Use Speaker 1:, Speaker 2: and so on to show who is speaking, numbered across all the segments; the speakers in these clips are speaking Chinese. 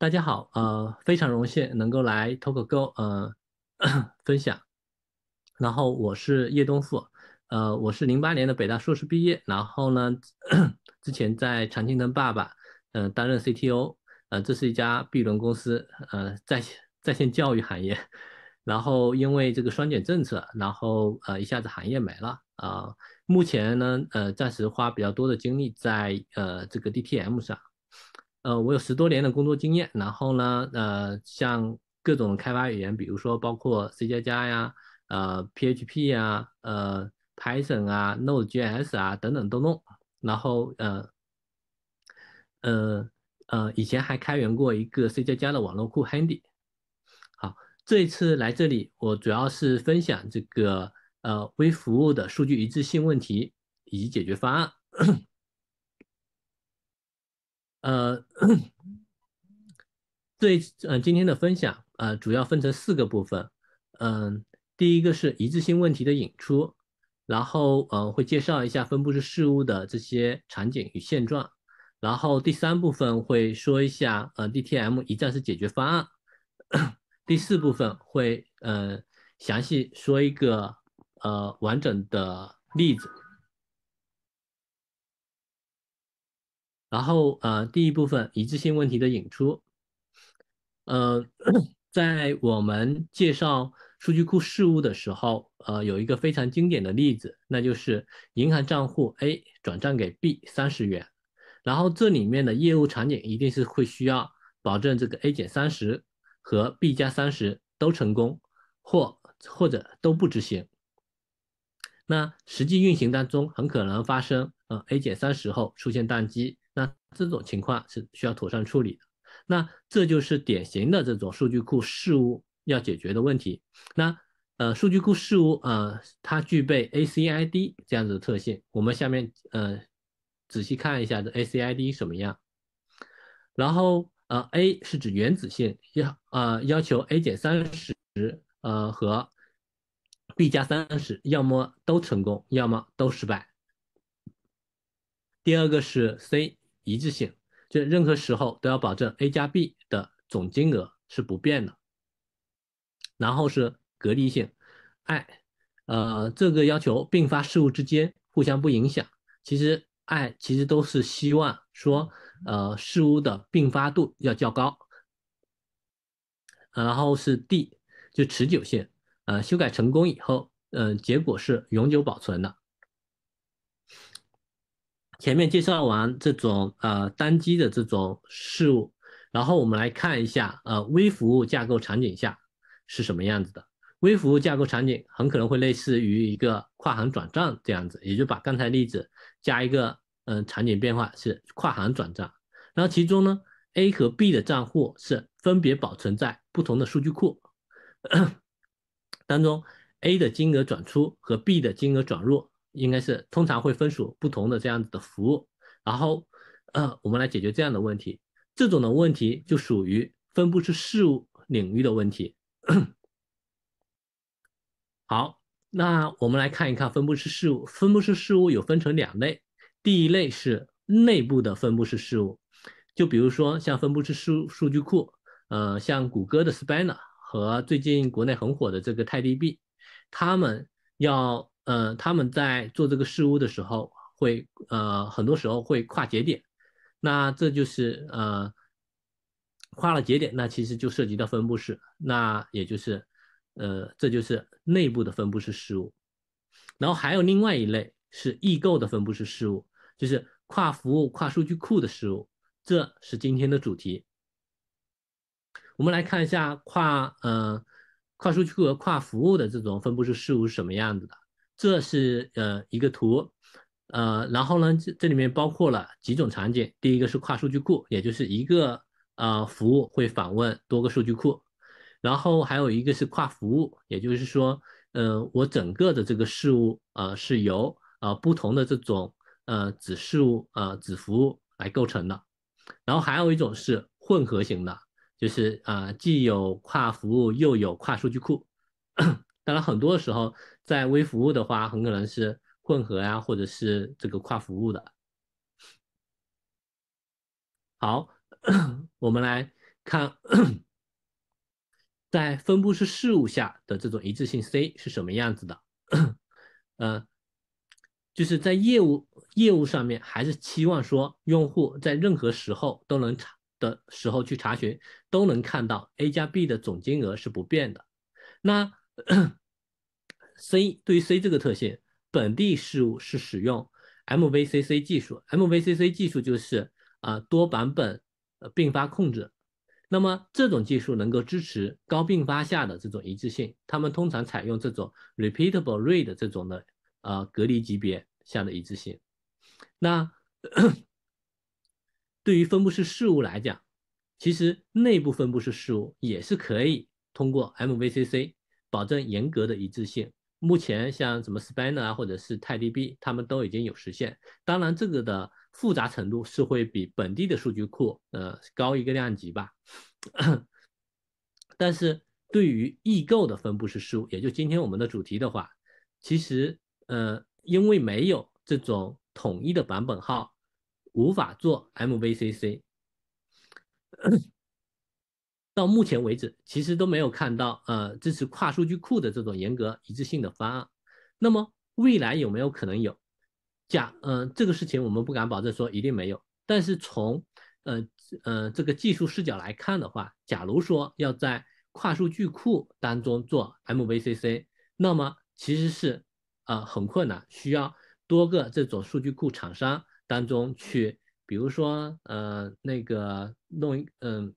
Speaker 1: 大家好，呃，非常荣幸能够来 TalkGo 呃 分享，然后我是叶东富，呃，我是零八年的北大硕士毕业，然后呢，之前在常青藤爸爸，嗯，担任 CTO，呃，这是一家 B 轮公司，呃，在在线教育行业，然后因为这个双减政策，然后呃一下子行业没了啊，目前呢，呃，暂时花比较多的精力在呃这个 DTM 上。呃，我有十多年的工作经验，然后呢，呃，像各种开发语言，比如说包括 C 加加呀，呃，PHP 呀，呃，Python 啊，NodeJS 啊等等都弄，然后呃，呃，呃，以前还开源过一个 C 加加的网络库 Handy。好，这一次来这里，我主要是分享这个呃微服务的数据一致性问题以及解决方案。呃，对，嗯，今天的分享呃主要分成四个部分，嗯，第一个是一致性问题的引出，然后嗯会介绍一下分布式事务的这些场景与现状，然后第三部分会说一下呃 DTM 一站式解决方案，第四部分会呃详细说一个呃完整的例子。然后呃，第一部分一致性问题的引出，呃，在我们介绍数据库事务的时候，呃，有一个非常经典的例子，那就是银行账户 A 转账给 B 三十元，然后这里面的业务场景一定是会需要保证这个 A 减三十和 B 加三十都成功，或或者都不执行。那实际运行当中，很可能发生呃 A 减三十后出现宕机。那这种情况是需要妥善处理的。那这就是典型的这种数据库事务要解决的问题。那呃，数据库事务啊，它具备 ACID 这样子的特性。我们下面呃仔细看一下这 ACID 什么样。然后呃，A 是指原子性，要呃要求 A 减三十呃和 B 加三十要么都成功，要么都失败。第二个是 C。一致性，就任何时候都要保证 a 加 b 的总金额是不变的。然后是隔离性爱，呃，这个要求并发事物之间互相不影响。其实爱其实都是希望说，呃，事物的并发度要较高。然后是 d，就持久性，呃，修改成功以后，嗯，结果是永久保存的。前面介绍完这种呃单机的这种事务，然后我们来看一下呃微服务架构场景下是什么样子的。微服务架构场景很可能会类似于一个跨行转账这样子，也就把刚才例子加一个嗯场景变化是跨行转账，然后其中呢 A 和 B 的账户是分别保存在不同的数据库 当中，A 的金额转出和 B 的金额转入。应该是通常会分属不同的这样子的服务，然后，呃，我们来解决这样的问题。这种的问题就属于分布式事务领域的问题。好，那我们来看一看分布式事务。分布式事务有分成两类，第一类是内部的分布式事务，就比如说像分布式数数据库，呃，像谷歌的 Spanner 和最近国内很火的这个泰迪币，b 他们要。嗯，他们在做这个事物的时候，会呃，很多时候会跨节点，那这就是呃，跨了节点，那其实就涉及到分布式，那也就是呃，这就是内部的分布式事务，然后还有另外一类是异构的分布式事务，就是跨服务、跨数据库的事务，这是今天的主题。我们来看一下跨呃跨数据库、和跨服务的这种分布式事务是什么样子的。这是呃一个图，呃，然后呢，这这里面包括了几种场景。第一个是跨数据库，也就是一个呃服务会访问多个数据库，然后还有一个是跨服务，也就是说，呃，我整个的这个事务呃是由呃不同的这种呃子事务呃子服务来构成的，然后还有一种是混合型的，就是啊既有跨服务又有跨数据库。当然，很多的时候，在微服务的话，很可能是混合呀，或者是这个跨服务的。好，我们来看，在分布式事务下的这种一致性 C 是什么样子的？嗯，就是在业务业务上面，还是期望说用户在任何时候都能查的时候去查询，都能看到 A 加 B 的总金额是不变的。那 C 对于 C 这个特性，本地事务是使用 MVCC 技术。MVCC 技术就是啊多版本并发控制。那么这种技术能够支持高并发下的这种一致性。他们通常采用这种 repeatable read 这种的啊隔离级别下的一致性。那 对于分布式事务来讲，其实内部分布式事务也是可以通过 MVCC 保证严格的一致性。目前像什么 Spanner 啊，或者是 t 迪 d b 他们都已经有实现。当然，这个的复杂程度是会比本地的数据库，呃，高一个量级吧。但是对于异构的分布式事务，也就今天我们的主题的话，其实，呃，因为没有这种统一的版本号，无法做 MVCC。到目前为止，其实都没有看到呃支持跨数据库的这种严格一致性的方案。那么未来有没有可能有？假嗯，这个事情我们不敢保证说一定没有。但是从呃呃这个技术视角来看的话，假如说要在跨数据库当中做 MVCC，那么其实是呃很困难，需要多个这种数据库厂商当中去，比如说呃那个弄一嗯。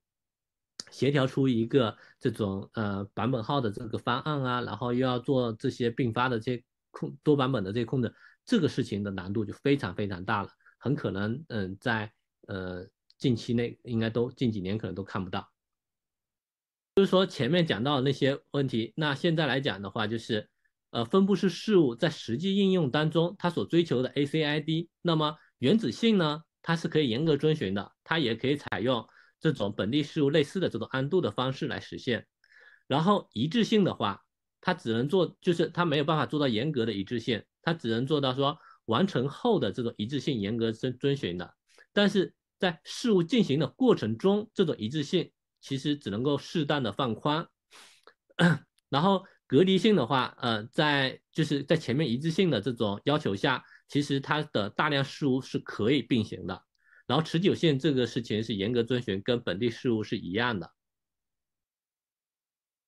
Speaker 1: 协调出一个这种呃版本号的这个方案啊，然后又要做这些并发的这些控多版本的这控制，这个事情的难度就非常非常大了，很可能嗯在呃近期内应该都近几年可能都看不到。就是说前面讲到的那些问题，那现在来讲的话，就是呃分布式事务在实际应用当中，它所追求的 ACID，那么原子性呢，它是可以严格遵循的，它也可以采用。这种本地事务类似的这种安度的方式来实现，然后一致性的话，它只能做，就是它没有办法做到严格的一致性，它只能做到说完成后的这种一致性严格遵遵循的，但是在事务进行的过程中，这种一致性其实只能够适当的放宽。然后隔离性的话，呃，在就是在前面一致性的这种要求下，其实它的大量事务是可以并行的。然后持久性这个事情是严格遵循跟本地事务是一样的。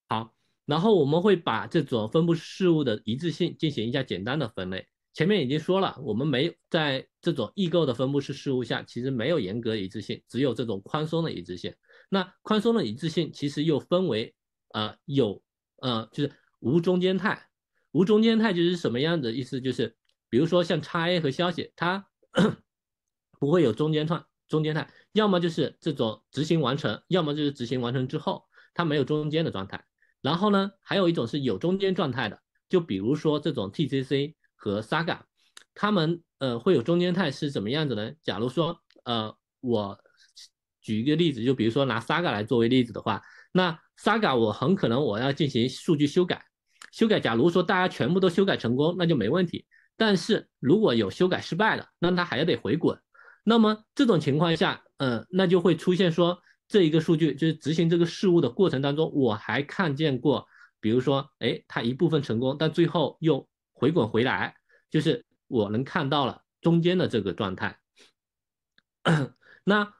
Speaker 1: 好，然后我们会把这种分布式事务的一致性进行一下简单的分类。前面已经说了，我们没有在这种异构的分布式事务下，其实没有严格一致性，只有这种宽松的一致性。那宽松的一致性其实又分为，呃，有，呃，就是无中间态。无中间态就是什么样的意思？就是比如说像差 A 和消息，它。不会有中间串中间态，要么就是这种执行完成，要么就是执行完成之后它没有中间的状态。然后呢，还有一种是有中间状态的，就比如说这种 TCC 和 Saga，他们呃会有中间态是怎么样子呢？假如说呃我举一个例子，就比如说拿 Saga 来作为例子的话，那 Saga 我很可能我要进行数据修改，修改。假如说大家全部都修改成功，那就没问题。但是如果有修改失败了，那它还得回滚。那么这种情况下，呃，那就会出现说，这一个数据就是执行这个事务的过程当中，我还看见过，比如说，哎，它一部分成功，但最后又回滚回来，就是我能看到了中间的这个状态。那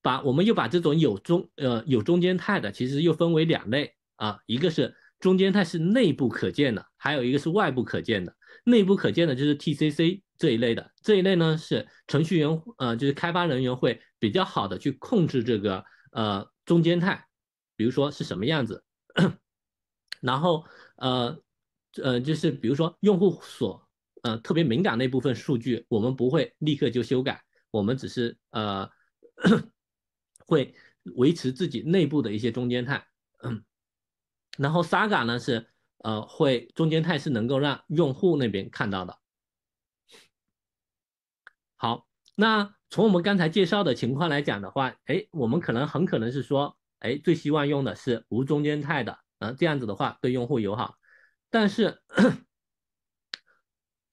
Speaker 1: 把我们又把这种有中呃有中间态的，其实又分为两类啊，一个是中间态是内部可见的，还有一个是外部可见的。内部可见的就是 TCC 这一类的，这一类呢是程序员，呃，就是开发人员会比较好的去控制这个呃中间态，比如说是什么样子，然后呃呃就是比如说用户所呃特别敏感那部分数据，我们不会立刻就修改，我们只是呃 会维持自己内部的一些中间态，嗯，然后 Saga 呢是。呃，会中间态是能够让用户那边看到的。好，那从我们刚才介绍的情况来讲的话，哎，我们可能很可能是说，哎，最希望用的是无中间态的，嗯，这样子的话对用户友好。但是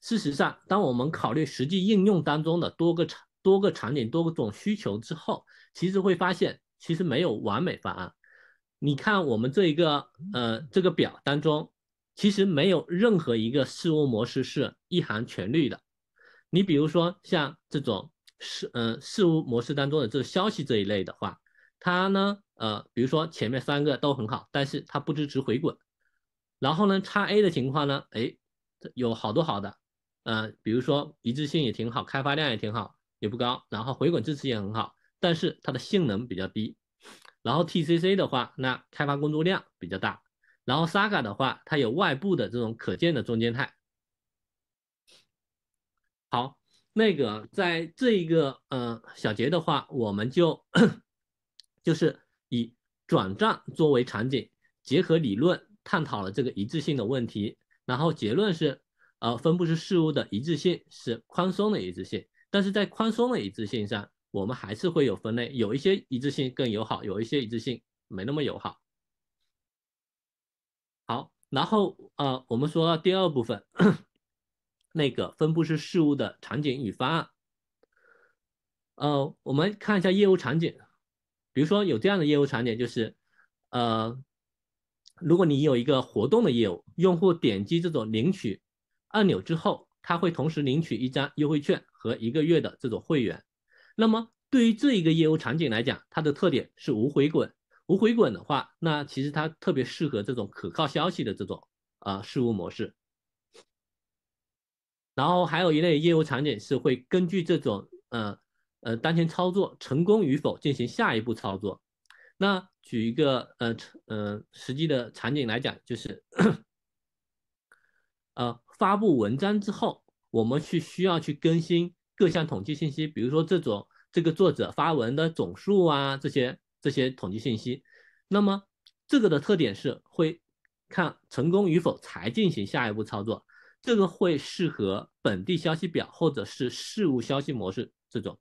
Speaker 1: 事实上，当我们考虑实际应用当中的多个场、多个场景、多个种需求之后，其实会发现，其实没有完美方案。你看我们这一个呃这个表当中。其实没有任何一个事务模式是一行全绿的，你比如说像这种事呃事务模式当中的这个消息这一类的话，它呢呃比如说前面三个都很好，但是它不支持回滚，然后呢叉 A 的情况呢，哎有好多好的，呃比如说一致性也挺好，开发量也挺好，也不高，然后回滚支持也很好，但是它的性能比较低，然后 TCC 的话，那开发工作量比较大。然后 Saga 的话，它有外部的这种可见的中间态。好，那个在这一个呃小节的话，我们就 就是以转账作为场景，结合理论探讨了这个一致性的问题。然后结论是，呃，分布式事务的一致性是宽松的一致性，但是在宽松的一致性上，我们还是会有分类，有一些一致性更友好，有一些一致性没那么友好。然后啊，我们说第二部分，那个分布式事务的场景与方案。呃，我们看一下业务场景，比如说有这样的业务场景，就是，呃，如果你有一个活动的业务，用户点击这种领取按钮之后，他会同时领取一张优惠券和一个月的这种会员。那么对于这一个业务场景来讲，它的特点是无回滚。无回滚的话，那其实它特别适合这种可靠消息的这种啊事务模式。然后还有一类业务场景是会根据这种呃呃当前操作成功与否进行下一步操作。那举一个呃呃实际的场景来讲，就是呃发布文章之后，我们去需要去更新各项统计信息，比如说这种这个作者发文的总数啊这些。这些统计信息，那么这个的特点是会看成功与否才进行下一步操作，这个会适合本地消息表或者是事务消息模式这种。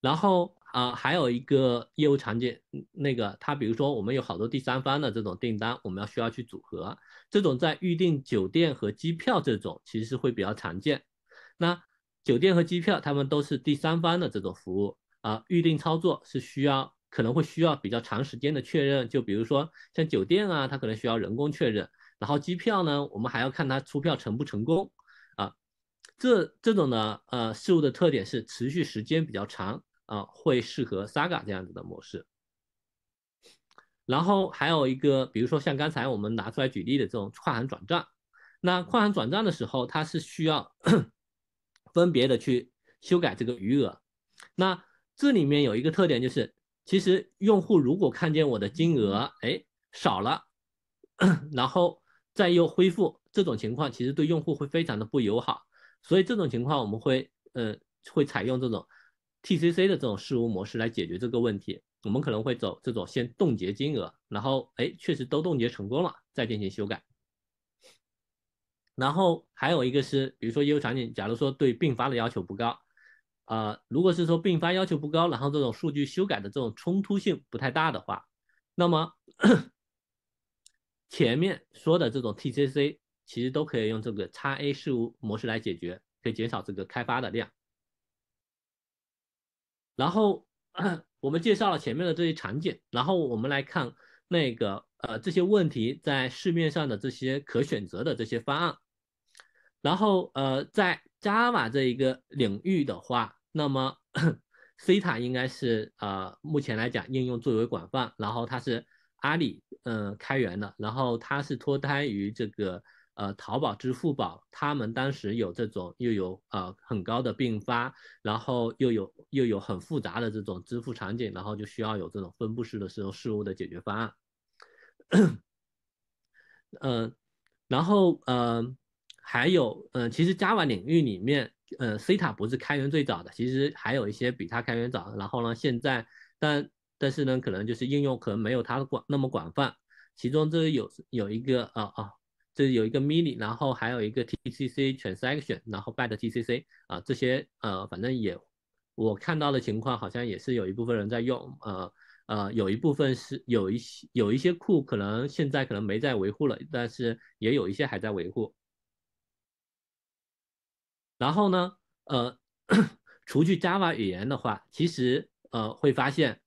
Speaker 1: 然后啊，还有一个业务场景，那个它比如说我们有好多第三方的这种订单，我们要需要去组合这种在预订酒店和机票这种，其实是会比较常见。那酒店和机票他们都是第三方的这种服务。啊，预定操作是需要，可能会需要比较长时间的确认，就比如说像酒店啊，它可能需要人工确认，然后机票呢，我们还要看它出票成不成功啊。这这种呢，呃，事物的特点是持续时间比较长啊，会适合 Saga 这样子的模式。然后还有一个，比如说像刚才我们拿出来举例的这种跨行转账，那跨行转账的时候，它是需要 分别的去修改这个余额，那。这里面有一个特点，就是其实用户如果看见我的金额，哎少了，然后再又恢复，这种情况其实对用户会非常的不友好。所以这种情况，我们会呃会采用这种 TCC 的这种事务模式来解决这个问题。我们可能会走这种先冻结金额，然后哎确实都冻结成功了，再进行修改。然后还有一个是，比如说业务场景，假如说对并发的要求不高。啊，如果是说并发要求不高，然后这种数据修改的这种冲突性不太大的话，那么前面说的这种 TCC 其实都可以用这个 XA 事务模式来解决，可以减少这个开发的量。然后 我们介绍了前面的这些场景，然后我们来看那个呃这些问题在市面上的这些可选择的这些方案，然后呃在 Java 这一个领域的话。那么，C++ 应该是呃，目前来讲应用最为广泛。然后它是阿里嗯开源的，然后它是脱胎于这个呃淘宝支付宝，他们当时有这种又有呃很高的并发，然后又有又有很复杂的这种支付场景，然后就需要有这种分布式的这种事务的解决方案。嗯，然后嗯，还有嗯，其实 Java 领域里面。呃，C++ 不是开源最早的，其实还有一些比它开源早。然后呢，现在但但是呢，可能就是应用可能没有它的广那么广泛。其中这有有一个啊啊，这有一个 Mini，然后还有一个 TCC Transaction，然后 b a d TCC 啊这些呃，反正也我看到的情况好像也是有一部分人在用。呃呃，有一部分是有一些有一些库可能现在可能没在维护了，但是也有一些还在维护。然后呢，呃，除去 Java 语言的话，其实呃会发现，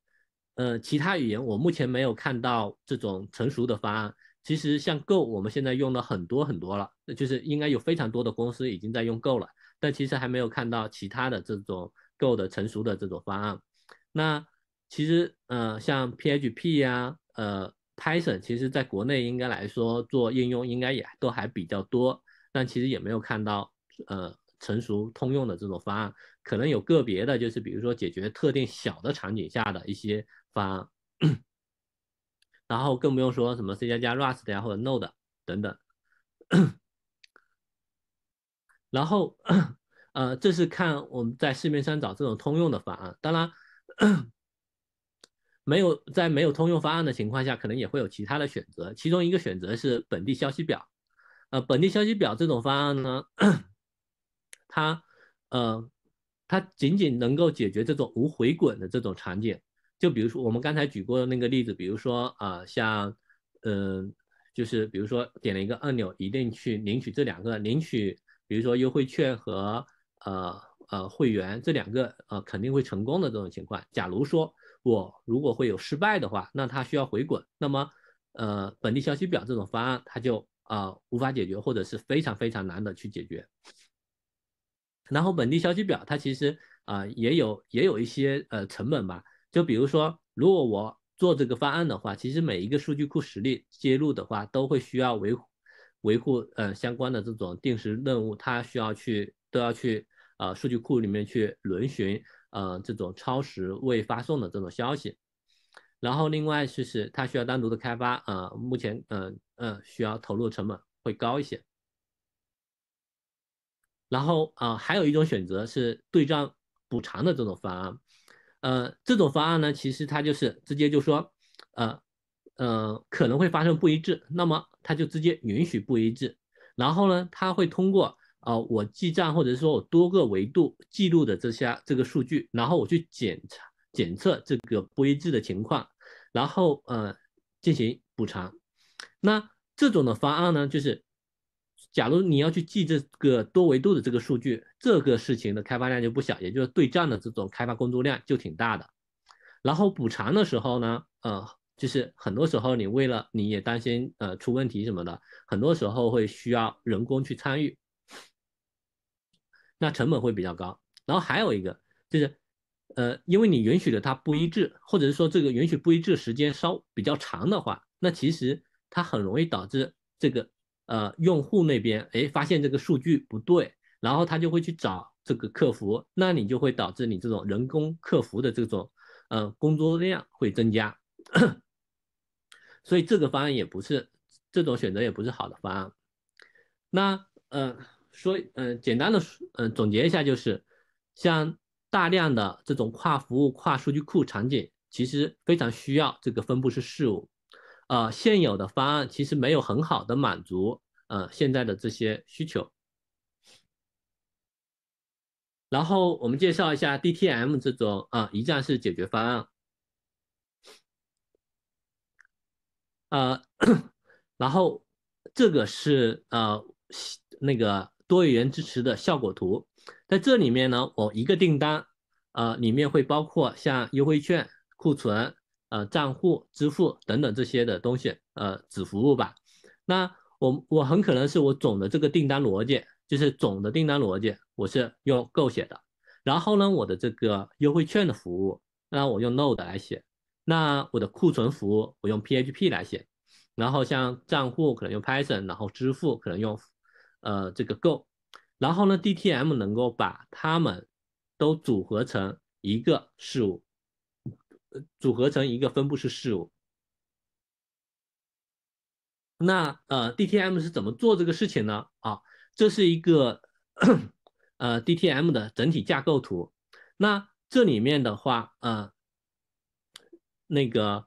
Speaker 1: 呃，其他语言我目前没有看到这种成熟的方案。其实像 Go，我们现在用了很多很多了，就是应该有非常多的公司已经在用 Go 了，但其实还没有看到其他的这种 Go 的成熟的这种方案。那其实呃，像 PHP 呀，呃，Python，其实在国内应该来说做应用应该也都还比较多，但其实也没有看到呃。成熟通用的这种方案，可能有个别的，就是比如说解决特定小的场景下的一些方案，然后更不用说什么 C 加加、Rust 呀或者 Node 等等，然后呃，这是看我们在市面上找这种通用的方案。当然，没有在没有通用方案的情况下，可能也会有其他的选择。其中一个选择是本地消息表，呃，本地消息表这种方案呢？它，呃，它仅仅能够解决这种无回滚的这种场景，就比如说我们刚才举过的那个例子，比如说啊，像，嗯，就是比如说点了一个按钮，一定去领取这两个领取，比如说优惠券和呃呃会员这两个呃肯定会成功的这种情况。假如说我如果会有失败的话，那它需要回滚，那么呃本地消息表这种方案它就啊无法解决，或者是非常非常难的去解决。然后本地消息表，它其实啊也有也有一些呃成本吧。就比如说，如果我做这个方案的话，其实每一个数据库实例接入的话，都会需要维维护呃相关的这种定时任务，它需要去都要去啊数据库里面去轮询呃这种超时未发送的这种消息。然后另外就是它需要单独的开发啊，目前嗯嗯需要投入成本会高一些。然后啊，还有一种选择是对账补偿的这种方案，呃，这种方案呢，其实它就是直接就说，呃，呃，可能会发生不一致，那么它就直接允许不一致，然后呢，它会通过啊，我记账或者说我多个维度记录的这些这个数据，然后我去检查检测这个不一致的情况，然后呃，进行补偿。那这种的方案呢，就是。假如你要去记这个多维度的这个数据，这个事情的开发量就不小，也就是对账的这种开发工作量就挺大的。然后补偿的时候呢，呃，就是很多时候你为了你也担心呃出问题什么的，很多时候会需要人工去参与，那成本会比较高。然后还有一个就是，呃，因为你允许的它不一致，或者是说这个允许不一致时间稍比较长的话，那其实它很容易导致这个。呃，用户那边哎发现这个数据不对，然后他就会去找这个客服，那你就会导致你这种人工客服的这种，嗯，工作量会增加，所以这个方案也不是这种选择也不是好的方案。那呃，说嗯，简单的嗯总结一下就是，像大量的这种跨服务、跨数据库场景，其实非常需要这个分布式事务。呃，现有的方案其实没有很好的满足呃现在的这些需求。然后我们介绍一下 DTM 这种啊一站式解决方案。呃，然后这个是呃那个多语言支持的效果图，在这里面呢，我一个订单呃里面会包括像优惠券、库存。呃，账户、支付等等这些的东西，呃，子服务吧。那我，我很可能是我总的这个订单逻辑，就是总的订单逻辑，我是用 Go 写的。然后呢，我的这个优惠券的服务，那我用 Node 来写。那我的库存服务，我用 PHP 来写。然后像账户可能用 Python，然后支付可能用，呃，这个 Go。然后呢，DTM 能够把它们都组合成一个事物。组合成一个分布式事务。那呃，DTM 是怎么做这个事情呢？啊，这是一个 呃 DTM 的整体架构图。那这里面的话，呃，那个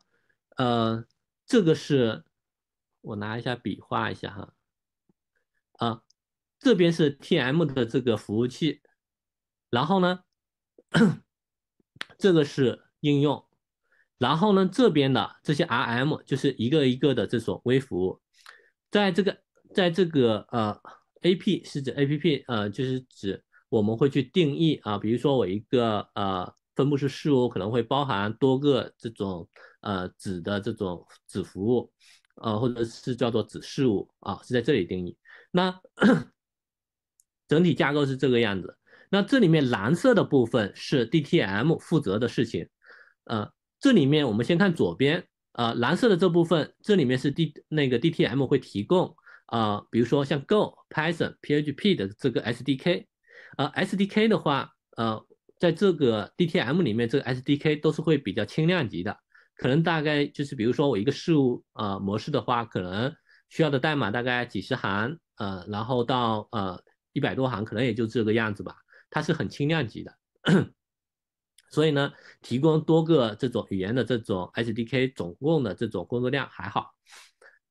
Speaker 1: 呃，这个是，我拿一下笔画一下哈。啊，这边是 TM 的这个服务器，然后呢，这个是应用。然后呢，这边的这些 RM 就是一个一个的这种微服务，在这个，在这个呃，AP 是指 APP，呃，就是指我们会去定义啊，比如说我一个呃分布式事务可能会包含多个这种呃子的这种子服务，呃，或者是叫做子事务啊，是在这里定义。那 整体架构是这个样子，那这里面蓝色的部分是 DTM 负责的事情，呃。这里面我们先看左边，呃，蓝色的这部分，这里面是 D 那个 DTM 会提供，呃，比如说像 Go、Python、PHP 的这个 SDK，呃，SDK 的话，呃，在这个 DTM 里面，这个 SDK 都是会比较轻量级的，可能大概就是比如说我一个事务，呃，模式的话，可能需要的代码大概几十行，呃，然后到呃一百多行，可能也就这个样子吧，它是很轻量级的。所以呢，提供多个这种语言的这种 SDK，总共的这种工作量还好。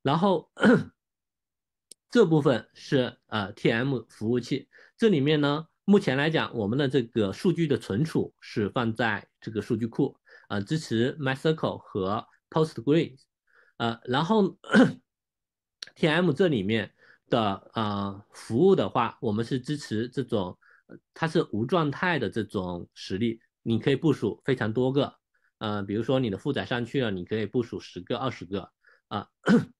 Speaker 1: 然后 这部分是呃 TM 服务器，这里面呢，目前来讲，我们的这个数据的存储是放在这个数据库，呃，支持 MySQL 和 Postgre，呃，然后 TM 这里面的呃服务的话，我们是支持这种，它是无状态的这种实例。你可以部署非常多个，呃，比如说你的负载上去了，你可以部署十个、二十个，啊，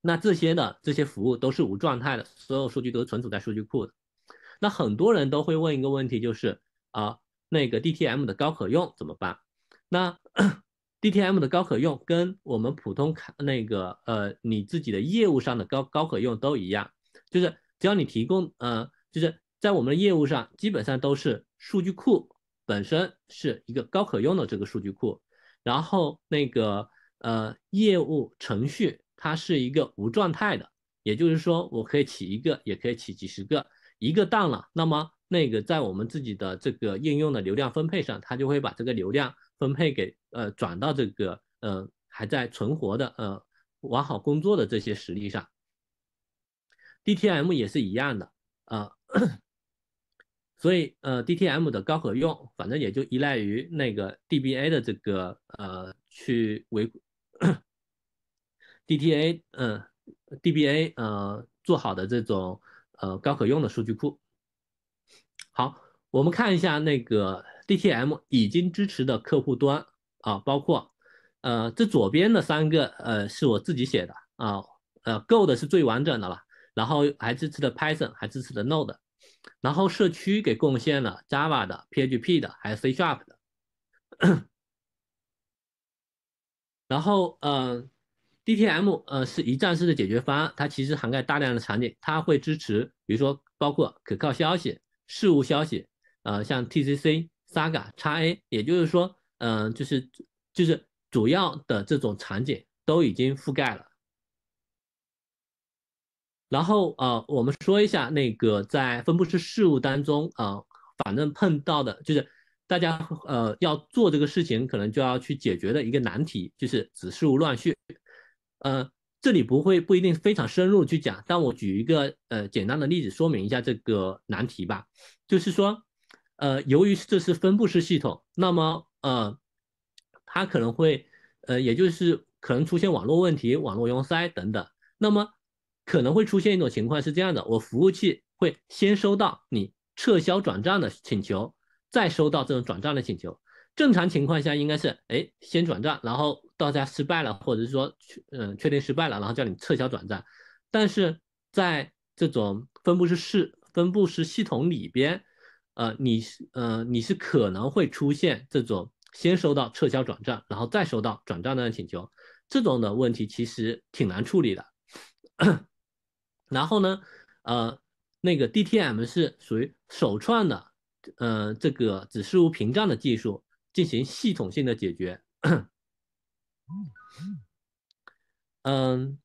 Speaker 1: 那这些的这些服务都是无状态的，所有数据都是存储在数据库的。那很多人都会问一个问题，就是啊，那个 DTM 的高可用怎么办？那 DTM 的高可用跟我们普通卡那个呃，你自己的业务上的高高可用都一样，就是只要你提供，呃，就是在我们的业务上基本上都是数据库。本身是一个高可用的这个数据库，然后那个呃业务程序它是一个无状态的，也就是说我可以起一个，也可以起几十个，一个当了，那么那个在我们自己的这个应用的流量分配上，它就会把这个流量分配给呃转到这个呃还在存活的呃完好工作的这些实例上，D T M 也是一样的啊。所以，呃，D T M 的高可用，反正也就依赖于那个 D B A 的这个，呃，去维 D T A，嗯，D B A，呃，做好的这种，呃，高可用的数据库。好，我们看一下那个 D T M 已经支持的客户端啊，包括，呃，这左边的三个，呃，是我自己写的啊，呃，Go 的是最完整的了，然后还支持的 Python，还支持的 Node。然后社区给贡献了 Java 的、PHP 的，还有 C Sharp 的。然后，呃，DTM，呃，是一站式的解决方案，它其实涵盖大量的场景，它会支持，比如说包括可靠消息、事务消息，呃，像 TCC、Saga、XA，也就是说，嗯，就是就是主要的这种场景都已经覆盖了。然后啊，我们说一下那个在分布式事务当中啊，反正碰到的就是大家呃要做这个事情，可能就要去解决的一个难题，就是子事务乱序。呃，这里不会不一定非常深入去讲，但我举一个呃简单的例子说明一下这个难题吧。就是说，呃，由于这是分布式系统，那么呃，它可能会呃，也就是可能出现网络问题、网络拥塞等等，那么。可能会出现一种情况是这样的：我服务器会先收到你撤销转账的请求，再收到这种转账的请求。正常情况下应该是，哎，先转账，然后到家失败了，或者是说，嗯，确定失败了，然后叫你撤销转账。但是在这种分布式系分布式系统里边，呃，你，呃，你是可能会出现这种先收到撤销转账，然后再收到转账的请求，这种的问题其实挺难处理的。然后呢，呃，那个 DTM 是属于首创的，呃，这个指示物屏障的技术进行系统性的解决。嗯，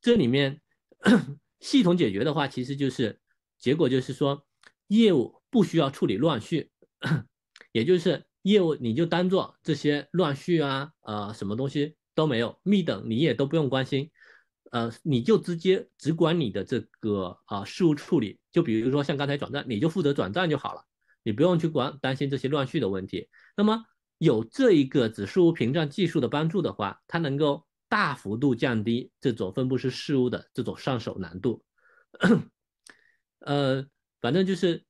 Speaker 1: 这里面 系统解决的话，其实就是结果就是说业务不需要处理乱序，也就是业务你就当做这些乱序啊，呃，什么东西都没有，密等你也都不用关心。呃，你就直接只管你的这个啊事务处理，就比如说像刚才转账，你就负责转账就好了，你不用去管担心这些乱序的问题。那么有这一个子事务屏障技术的帮助的话，它能够大幅度降低这种分布式事务的这种上手难度。呃，反正就是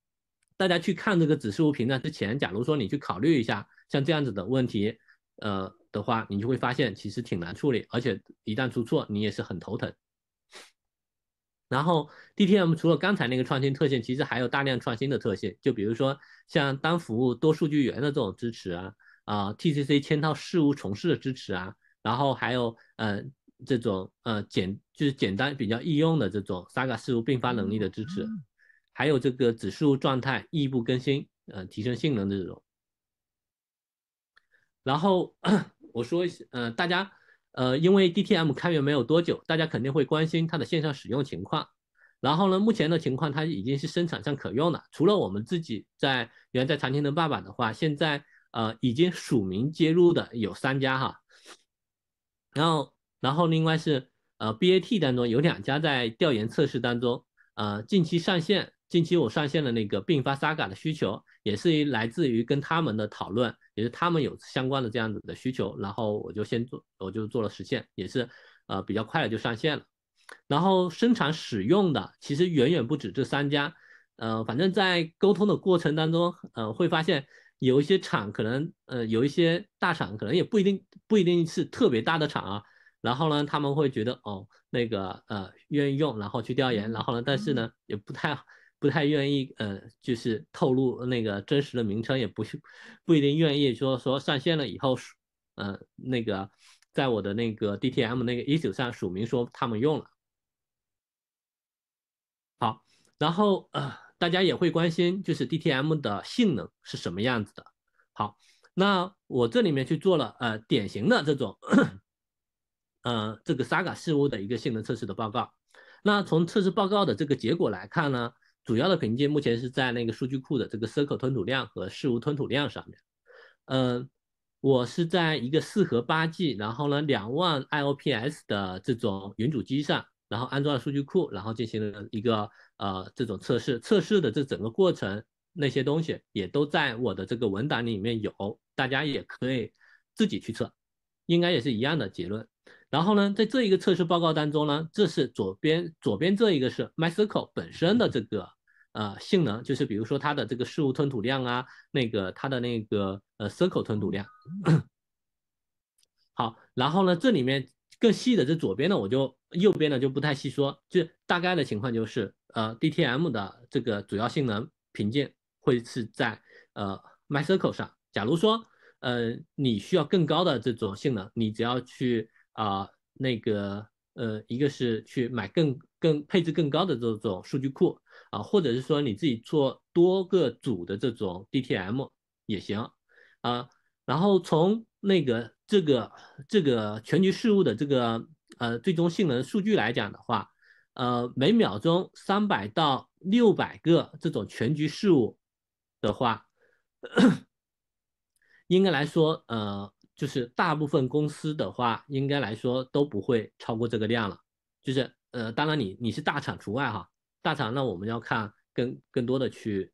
Speaker 1: 大家去看这个子事务屏障之前，假如说你去考虑一下，像这样子的问题。呃，的话，你就会发现其实挺难处理，而且一旦出错，你也是很头疼。然后，D T M 除了刚才那个创新特性，其实还有大量创新的特性，就比如说像单服务多数据源的这种支持啊，啊，T C C 嵌套事务重试的支持啊，然后还有呃这种呃简就是简单比较易用的这种 Saga 事务并发能力的支持，还有这个指数状态异步更新，呃，提升性能的这种。然后 我说一下，呃，大家，呃，因为 D T M 开源没有多久，大家肯定会关心它的线上使用情况。然后呢，目前的情况它已经是生产上可用了，除了我们自己在原来在长青的爸爸的话，现在呃已经署名接入的有三家哈。然后，然后另外是呃 B A T 当中有两家在调研测试当中，呃，近期上线。近期我上线了那个并发 Saga 的需求，也是来自于跟他们的讨论，也是他们有相关的这样子的需求，然后我就先做，我就做了实现，也是，呃，比较快的就上线了。然后生产使用的其实远远不止这三家，呃，反正在沟通的过程当中，呃，会发现有一些厂可能，呃，有一些大厂可能也不一定不一定是特别大的厂啊。然后呢，他们会觉得哦，那个呃愿意用，然后去调研，然后呢，但是呢也不太。不太愿意，呃，就是透露那个真实的名称，也不是不一定愿意说说上线了以后，呃，那个在我的那个 DTM 那个 issue 上署名说他们用了。好，然后呃，大家也会关心就是 DTM 的性能是什么样子的。好，那我这里面去做了呃典型的这种，呃这个 Saga 事务的一个性能测试的报告。那从测试报告的这个结果来看呢？主要的瓶颈目前是在那个数据库的这个 circle 吞吐量和事务吞吐量上面。嗯，我是在一个四核八 G，然后呢两万 IOPS 的这种云主机上，然后安装了数据库，然后进行了一个呃这种测试。测试的这整个过程那些东西也都在我的这个文档里面有，大家也可以自己去测，应该也是一样的结论。然后呢，在这一个测试报告当中呢，这是左边左边这一个是 mycircle 本身的这个。呃，性能就是比如说它的这个事物吞吐量啊，那个它的那个呃，circle 吞吐量。好，然后呢，这里面更细的这左边呢，我就右边呢就不太细说，就大概的情况就是，呃，DTM 的这个主要性能瓶颈会是在呃 MySQL 上。假如说呃你需要更高的这种性能，你只要去啊那个呃一个是去买更更配置更高的这种数据库。啊，或者是说你自己做多个组的这种 DTM 也行啊。然后从那个这个这个全局事务的这个呃最终性能数据来讲的话，呃，每秒钟三百到六百个这种全局事务的话，应该来说呃，就是大部分公司的话，应该来说都不会超过这个量了。就是呃，当然你你是大厂除外哈。大厂那我们要看更更多的去，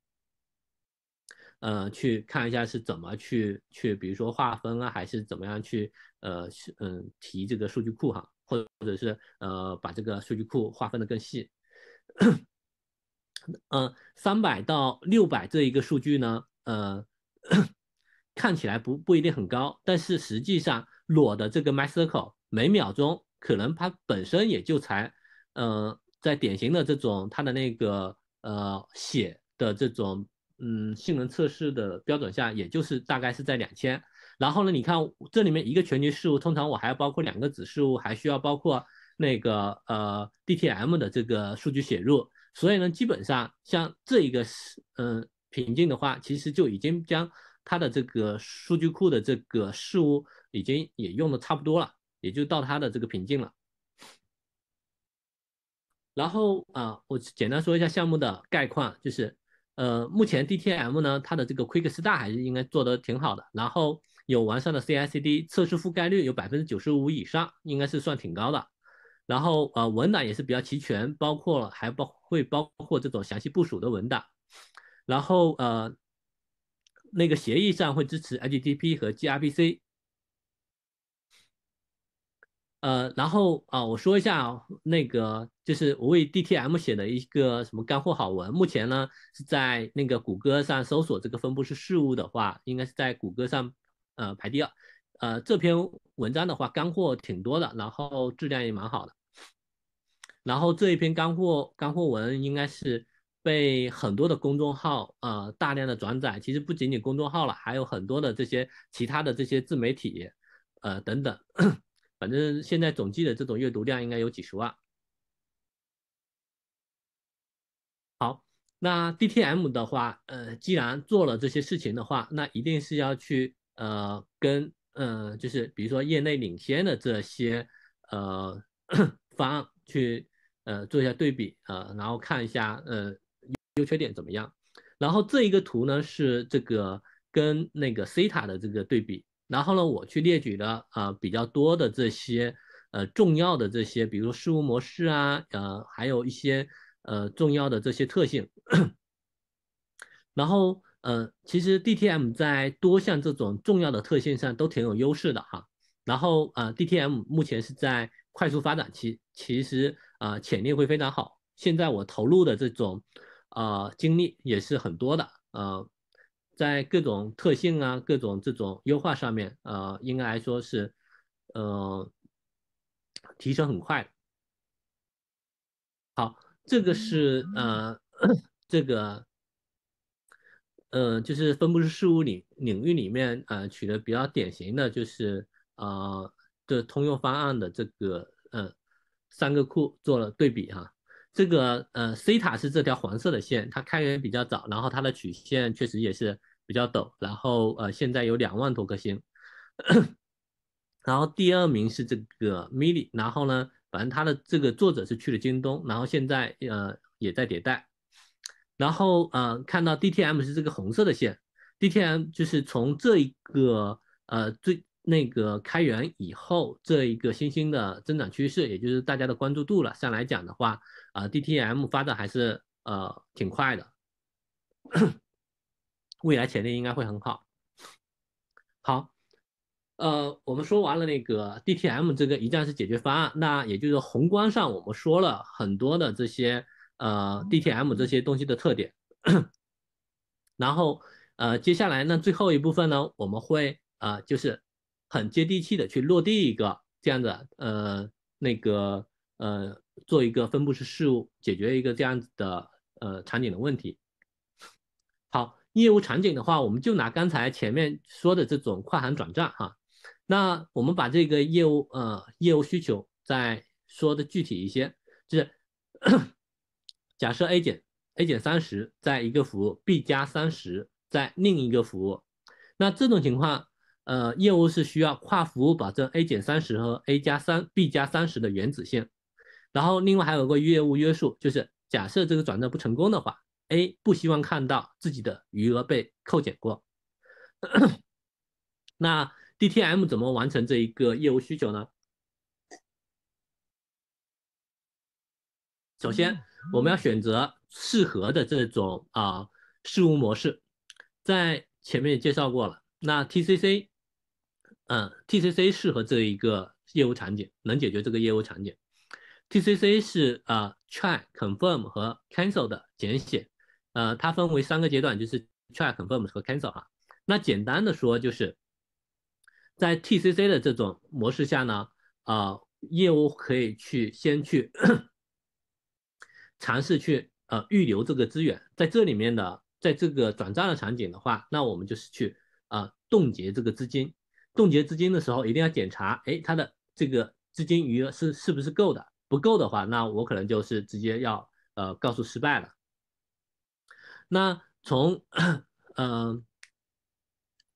Speaker 1: 呃，去看一下是怎么去去，比如说划分啊，还是怎么样去，呃，嗯，提这个数据库哈，或者或者是呃，把这个数据库划分的更细。嗯，三百到六百这一个数据呢，呃，看起来不不一定很高，但是实际上裸的这个 MySQL 每秒钟可能它本身也就才，呃在典型的这种它的那个呃写的这种嗯性能测试的标准下，也就是大概是在两千。然后呢，你看这里面一个全局事务，通常我还要包括两个子事务，还需要包括那个呃 DTM 的这个数据写入。所以呢，基本上像这一个是嗯瓶颈的话，其实就已经将它的这个数据库的这个事务已经也用的差不多了，也就到它的这个瓶颈了。然后啊，我简单说一下项目的概况，就是，呃，目前 D T M 呢，它的这个 Quick Start 还是应该做的挺好的，然后有完善的 C I C D 测试覆盖率有百分之九十五以上，应该是算挺高的。然后呃，文档也是比较齐全，包括了还包会包括这种详细部署的文档。然后呃，那个协议上会支持 H T P 和 G R P C。呃，然后啊，我说一下那个，就是我为 D T M 写的一个什么干货好文。目前呢是在那个谷歌上搜索这个分布式事务的话，应该是在谷歌上呃排第二。呃，这篇文章的话干货挺多的，然后质量也蛮好的。然后这一篇干货干货文应该是被很多的公众号呃大量的转载。其实不仅仅公众号了，还有很多的这些其他的这些自媒体呃等等。反正现在总计的这种阅读量应该有几十万。好，那 DTM 的话，呃，既然做了这些事情的话，那一定是要去呃跟呃就是比如说业内领先的这些呃 方案去呃做一下对比啊，然后看一下呃优缺点怎么样。然后这一个图呢是这个跟那个 C 塔的这个对比。然后呢，我去列举了啊比较多的这些呃重要的这些，比如事物模式啊，呃还有一些呃重要的这些特性。然后呃，其实 DTM 在多项这种重要的特性上都挺有优势的哈。然后呃，DTM 目前是在快速发展期，其实啊潜力会非常好。现在我投入的这种啊精力也是很多的啊。在各种特性啊、各种这种优化上面，呃，应该来说是，呃，提升很快。好，这个是呃，这个，呃，就是分布式事务领领域里面，呃，取得比较典型的就是啊的通用方案的这个，嗯，三个库做了对比哈。这个呃，C 塔是这条黄色的线，它开源比较早，然后它的曲线确实也是比较陡，然后呃，现在有两万多个星。然后第二名是这个 Mili，然后呢，反正它的这个作者是去了京东，然后现在呃也在迭代。然后呃，看到 DTM 是这个红色的线，DTM 就是从这一个呃最那个开源以后这一个新兴的增长趋势，也就是大家的关注度了上来讲的话。啊，DTM 发的还是呃挺快的，未来潜力应该会很好。好，呃，我们说完了那个 DTM 这个一站式解决方案，那也就是宏观上我们说了很多的这些呃 DTM 这些东西的特点。然后呃，接下来呢最后一部分呢，我们会呃就是很接地气的去落地一个这样的呃那个呃。做一个分布式事务，解决一个这样子的呃场景的问题。好，业务场景的话，我们就拿刚才前面说的这种跨行转账哈。那我们把这个业务呃业务需求再说的具体一些，就是 假设 A 减 A 减三十在一个服务，B 加三十在另一个服务，那这种情况呃业务是需要跨服务保证 A 减三十和 A 加三 B 加三十的原子线，然后，另外还有个业务约束，就是假设这个转账不成功的话，A 不希望看到自己的余额被扣减过。那 DTM 怎么完成这一个业务需求呢？首先，我们要选择适合的这种啊事务模式，在前面也介绍过了。那 TCC，嗯，TCC 适合这一个业务场景，能解决这个业务场景。TCC 是啊，try confirm 和 cancel 的简写，呃，它分为三个阶段，就是 try confirm 和 cancel 哈。那简单的说，就是在 TCC 的这种模式下呢，啊，业务可以去先去尝试去呃预留这个资源，在这里面的，在这个转账的场景的话，那我们就是去啊冻结这个资金，冻结资金的时候一定要检查，哎，它的这个资金余额是是不是够的。不够的话，那我可能就是直接要呃告诉失败了。那从嗯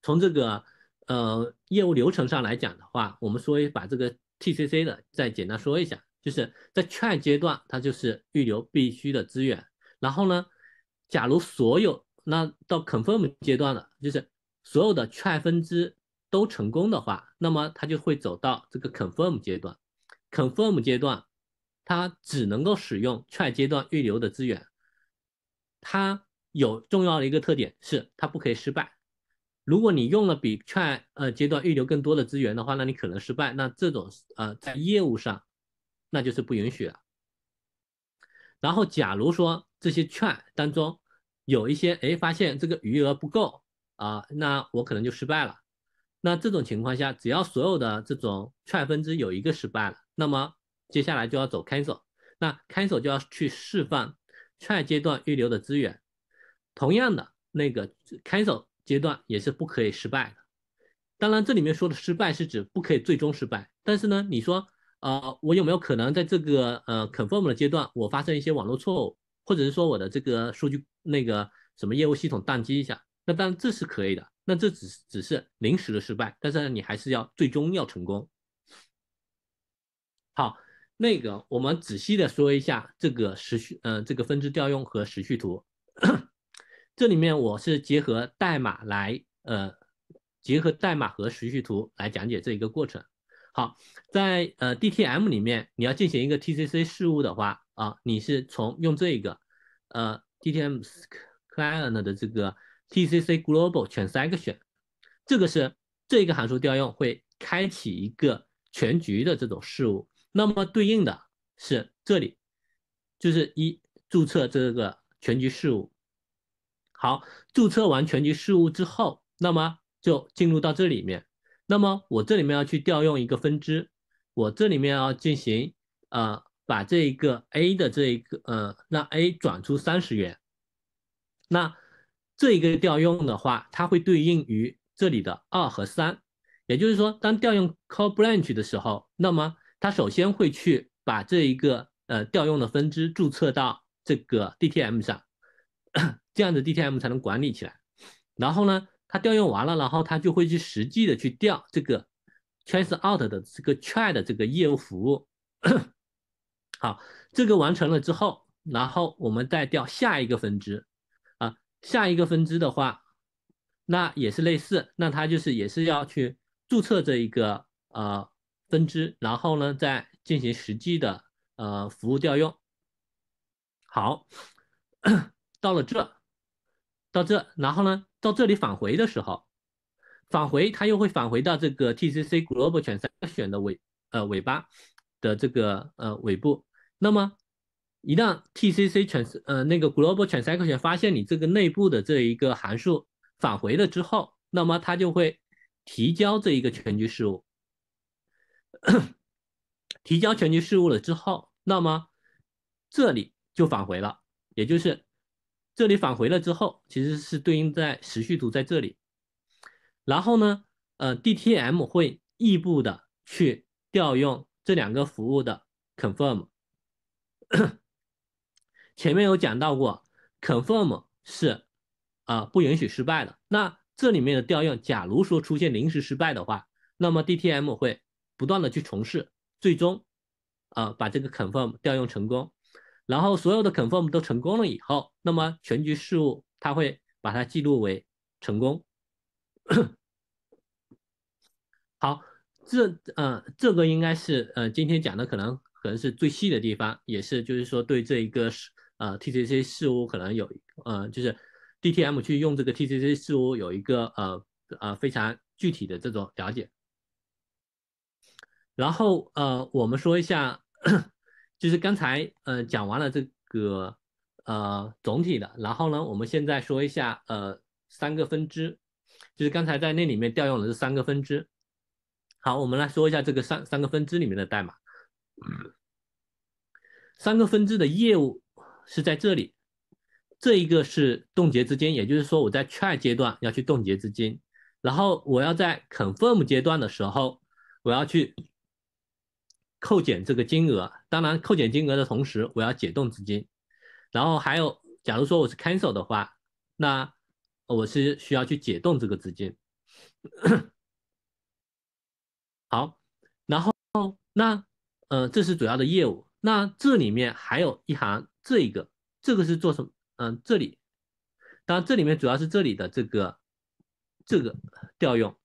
Speaker 1: 从这个呃业务流程上来讲的话，我们说一把这个 TCC 的再简单说一下，就是在 try 阶段它就是预留必须的资源，然后呢，假如所有那到 confirm 阶段了，就是所有的 try 分支都成功的话，那么它就会走到这个 confirm 阶段，confirm 阶段。它只能够使用 try 阶段预留的资源，它有重要的一个特点是它不可以失败。如果你用了比 try 呃阶段预留更多的资源的话，那你可能失败。那这种呃在业务上，那就是不允许了。然后假如说这些 try 当中有一些哎发现这个余额不够啊，那我可能就失败了。那这种情况下，只要所有的这种 try 分支有一个失败了，那么。接下来就要走 cancel，那 cancel 就要去释放 try 阶段预留的资源。同样的，那个 cancel 阶段也是不可以失败的。当然，这里面说的失败是指不可以最终失败。但是呢，你说，呃，我有没有可能在这个呃 confirm 的阶段，我发生一些网络错误，或者是说我的这个数据那个什么业务系统宕机一下？那当然这是可以的。那这只只是临时的失败，但是你还是要最终要成功。好。那个，我们仔细的说一下这个时序，嗯，这个分支调用和时序图。这里面我是结合代码来，呃，结合代码和时序图来讲解这一个过程。好，在呃，DTM 里面你要进行一个 TCC 事务的话，啊，你是从用这个，呃，DTM client 的这个 TCC global transaction，这个是这个函数调用会开启一个全局的这种事务。那么对应的是这里，就是一注册这个全局事务。好，注册完全局事务之后，那么就进入到这里面。那么我这里面要去调用一个分支，我这里面要进行呃，把这一个 A 的这一个呃，让 A 转出三十元。那这一个调用的话，它会对应于这里的二和三，也就是说，当调用 call branch 的时候，那么它首先会去把这一个呃调用的分支注册到这个 DTM 上，这样的 DTM 才能管理起来。然后呢，它调用完了，然后它就会去实际的去调这个 t r a n e out 的这个 try 的这个业务服务。好，这个完成了之后，然后我们再调下一个分支。啊，下一个分支的话，那也是类似，那它就是也是要去注册这一个呃。分支，然后呢，再进行实际的呃服务调用。好，到了这，到这，然后呢，到这里返回的时候，返回它又会返回到这个 TCC global transact i o n 的尾呃尾巴的这个呃尾部。那么一旦 TCC trans 呃那个 global transaction 发现你这个内部的这一个函数返回了之后，那么它就会提交这一个全局事务。提交全局事务了之后，那么这里就返回了，也就是这里返回了之后，其实是对应在时序图在这里。然后呢，呃，DTM 会异步的去调用这两个服务的 Confirm。前面有讲到过，Confirm 是啊不允许失败的。那这里面的调用，假如说出现临时失败的话，那么 DTM 会。不断的去重试，最终，啊把这个 confirm 调用成功，然后所有的 confirm 都成功了以后，那么全局事务它会把它记录为成功。好，这呃这个应该是呃今天讲的可能可能是最细的地方，也是就是说对这一个呃 TCC 事务可能有呃就是 DTM 去用这个 TCC 事务有一个呃呃非常具体的这种了解。然后呃，我们说一下，就是刚才呃讲完了这个呃总体的，然后呢，我们现在说一下呃三个分支，就是刚才在那里面调用的是三个分支。好，我们来说一下这个三三个分支里面的代码。三个分支的业务是在这里，这一个是冻结资金，也就是说我在 try 阶段要去冻结资金，然后我要在 confirm 阶段的时候我要去。扣减这个金额，当然扣减金额的同时，我要解冻资金。然后还有，假如说我是 cancel 的话，那我是需要去解冻这个资金。好，然后那呃，这是主要的业务。那这里面还有一行这一个，这个是做什么？嗯，这里，当然这里面主要是这里的这个这个调用，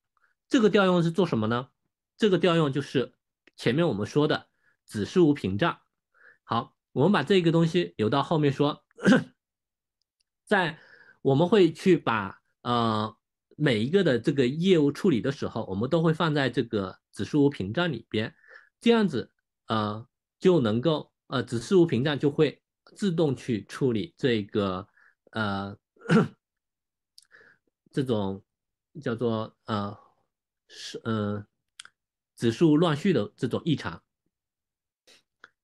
Speaker 1: 这个调用是做什么呢？这个调用就是。前面我们说的子事务屏障，好，我们把这个东西留到后面说，在我们会去把呃每一个的这个业务处理的时候，我们都会放在这个子事务屏障里边，这样子呃就能够呃子事务屏障就会自动去处理这个呃 这种叫做呃是嗯。指数乱序的这种异常。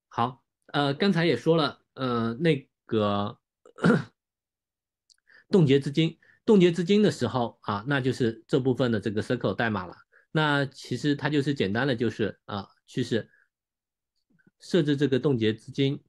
Speaker 1: 好，呃，刚才也说了，呃，那个 冻结资金，冻结资金的时候啊，那就是这部分的这个 circle 代码了。那其实它就是简单的，就是啊，去是设置这个冻结资金，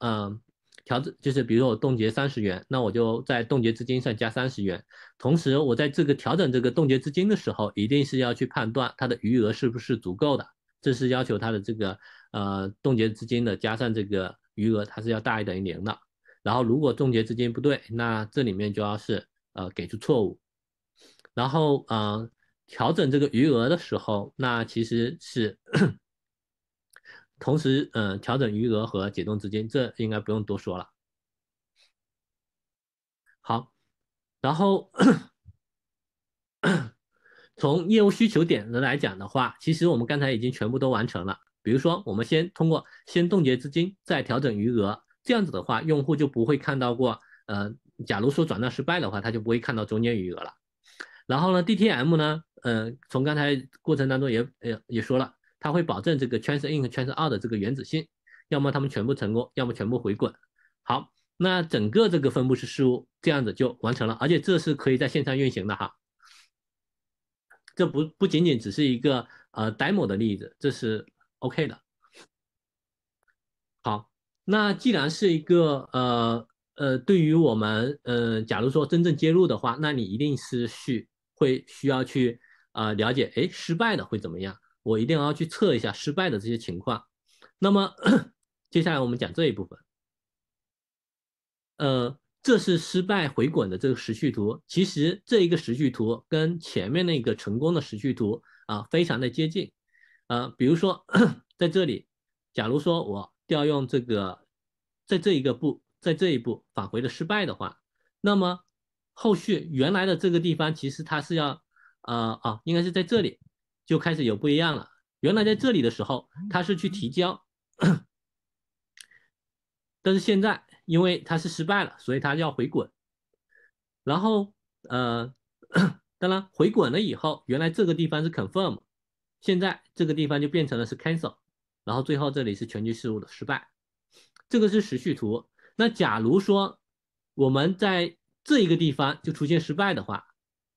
Speaker 1: 嗯。调整就是，比如说我冻结三十元，那我就在冻结资金上加三十元。同时，我在这个调整这个冻结资金的时候，一定是要去判断它的余额是不是足够的。这是要求它的这个呃冻结资金的加上这个余额，它是要大于等于零的。然后，如果冻结资金不对，那这里面就要是呃给出错误。然后呃，调整这个余额的时候，那其实是。同时，嗯，调整余额和解冻资金，这应该不用多说了。好，然后从业务需求点的来讲的话，其实我们刚才已经全部都完成了。比如说，我们先通过先冻结资金，再调整余额，这样子的话，用户就不会看到过，呃，假如说转账失败的话，他就不会看到中间余额了。然后呢，DTM 呢，呃，从刚才过程当中也也也说了。它会保证这个 t r a n s 圈 c i o n t r a n s o 的这个原子性，要么它们全部成功，要么全部回滚。好，那整个这个分布式事务这样子就完成了，而且这是可以在线上运行的哈。这不不仅仅只是一个呃 demo 的例子，这是 OK 的。好，那既然是一个呃呃，对于我们呃，假如说真正接入的话，那你一定是去会需要去啊了解，哎，失败的会怎么样？我一定要去测一下失败的这些情况。那么接下来我们讲这一部分。呃，这是失败回滚的这个时序图。其实这一个时序图跟前面那个成功的时序图啊非常的接近。呃，比如说在这里，假如说我调用这个，在这一个步，在这一步返回的失败的话，那么后续原来的这个地方其实它是要，呃啊，应该是在这里。就开始有不一样了。原来在这里的时候，他是去提交，但是现在因为他是失败了，所以他要回滚。然后，呃，当然回滚了以后，原来这个地方是 confirm，现在这个地方就变成了是 cancel。然后最后这里是全局事务的失败。这个是时序图。那假如说我们在这一个地方就出现失败的话，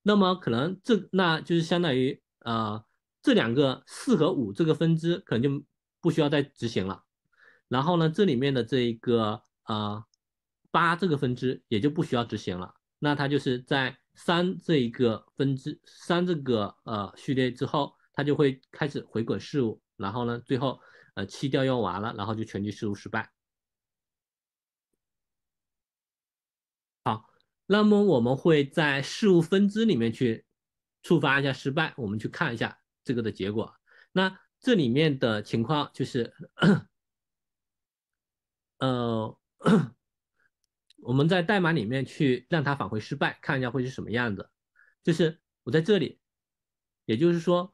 Speaker 1: 那么可能这那就是相当于呃。这两个四和五这个分支可能就不需要再执行了，然后呢，这里面的这一个呃八这个分支也就不需要执行了，那它就是在三这一个分支三这个呃序列之后，它就会开始回滚事务，然后呢，最后呃七调用完了，然后就全局事务失败。好，那么我们会在事务分支里面去触发一下失败，我们去看一下。这个的结果，那这里面的情况就是，呃，我们在代码里面去让它返回失败，看一下会是什么样子。就是我在这里，也就是说，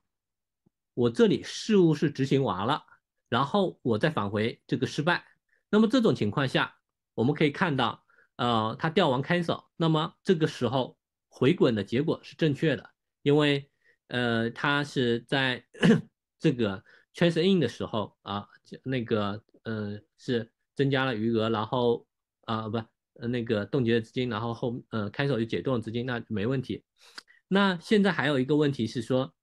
Speaker 1: 我这里事务是执行完了，然后我再返回这个失败。那么这种情况下，我们可以看到，呃，它调完 cancel，那么这个时候回滚的结果是正确的，因为。呃，他是在 这个 t r a n s e in 的时候啊，那个呃是增加了余额，然后啊不，那个冻结的资金，然后后呃开手就解冻了资金，那没问题。那现在还有一个问题是说，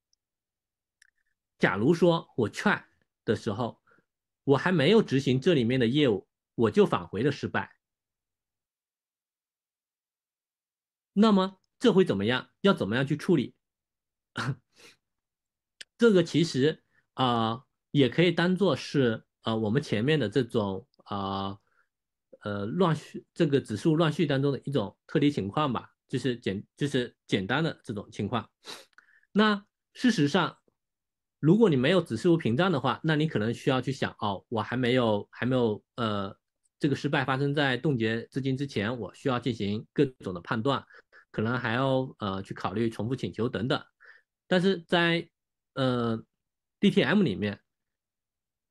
Speaker 1: 假如说我劝的时候，我还没有执行这里面的业务，我就返回了失败，那么这会怎么样？要怎么样去处理？这个其实啊，也可以当做是呃我们前面的这种啊呃乱序这个指数乱序当中的一种特例情况吧，就是简就是简单的这种情况。那事实上，如果你没有指数屏障的话，那你可能需要去想哦，我还没有还没有呃这个失败发生在冻结资金之前，我需要进行各种的判断，可能还要呃去考虑重复请求等等。但是在，呃，DTM 里面，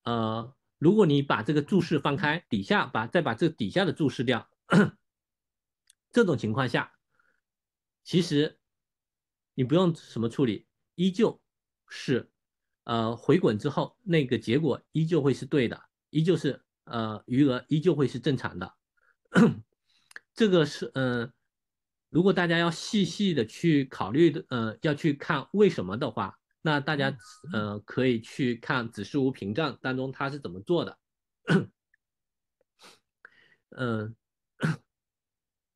Speaker 1: 呃，如果你把这个注释放开，底下把再把这底下的注释掉，这种情况下，其实你不用什么处理，依旧是，呃，回滚之后那个结果依旧会是对的，依旧是，呃，余额依旧会是正常的，这个是，嗯。如果大家要细细的去考虑的，呃，要去看为什么的话，那大家，呃，可以去看指示无屏障当中它是怎么做的。嗯，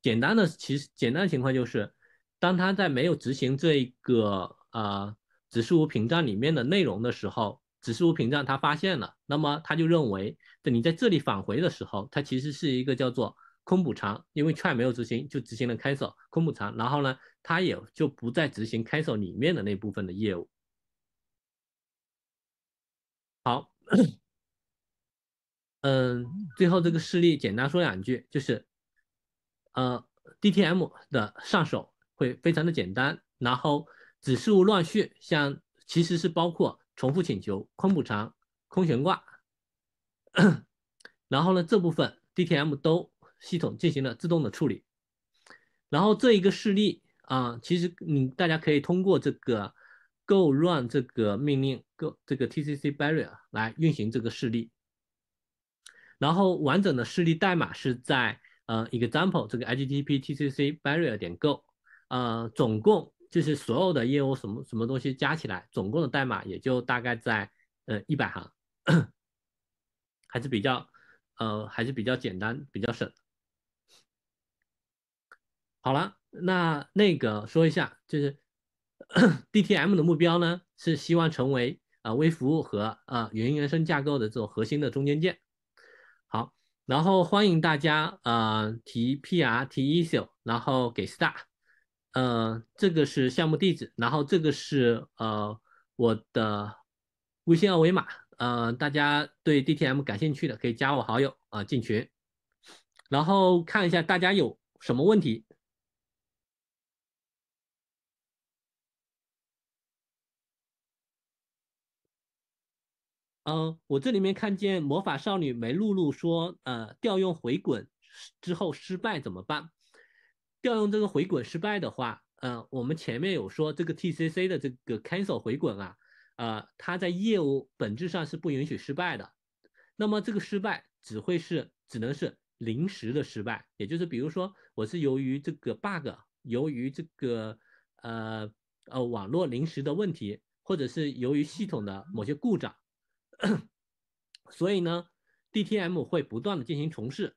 Speaker 1: 简单的其实简单情况就是，当他在没有执行这个呃指示无屏障里面的内容的时候，指示无屏障他发现了，那么他就认为，对你在这里返回的时候，它其实是一个叫做。空补偿，因为券没有执行，就执行了开 l 空补偿，然后呢，它也就不再执行开 l 里面的那部分的业务。好，嗯，最后这个事例简单说两句，就是，呃，DTM 的上手会非常的简单，然后指数乱序，像其实是包括重复请求、空补偿、空悬挂，然后呢，这部分 DTM 都。系统进行了自动的处理，然后这一个示例啊，其实你大家可以通过这个 go run 这个命令 go 这个 tcc barrier 来运行这个示例。然后完整的示例代码是在呃 example 这个 http tcc barrier 点 go，呃，总共就是所有的业务什么什么东西加起来，总共的代码也就大概在呃一百行，还是比较呃还是比较简单，比较省。好了，那那个说一下，就是 D T M 的目标呢，是希望成为啊微服务和啊云原生架构的这种核心的中间件。好，然后欢迎大家啊提 P R 提 issue，然后给 star，呃，这个是项目地址，然后这个是呃我的微信二维码，呃，大家对 D T M 感兴趣的可以加我好友啊进群，然后看一下大家有什么问题。嗯，我这里面看见魔法少女梅露露说，呃，调用回滚之后失败怎么办？调用这个回滚失败的话，呃，我们前面有说这个 TCC 的这个 cancel 回滚啊，呃，它在业务本质上是不允许失败的。那么这个失败只会是只能是临时的失败，也就是比如说我是由于这个 bug，由于这个呃呃网络临时的问题，或者是由于系统的某些故障。所以呢，DTM 会不断的进行重试。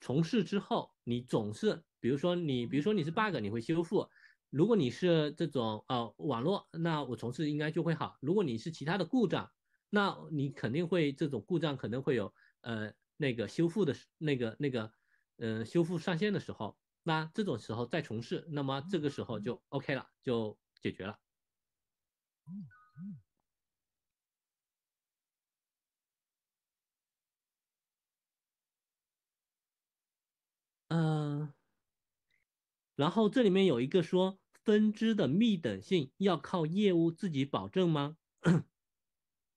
Speaker 1: 重试之后，你总是，比如说你，比如说你是 bug，你会修复。如果你是这种，呃，网络，那我重试应该就会好。如果你是其他的故障，那你肯定会这种故障可能会有，呃，那个修复的，那个那个，呃修复上线的时候，那这种时候再重试，那么这个时候就 OK 了，就解决了。嗯，然后这里面有一个说分支的幂等性要靠业务自己保证吗？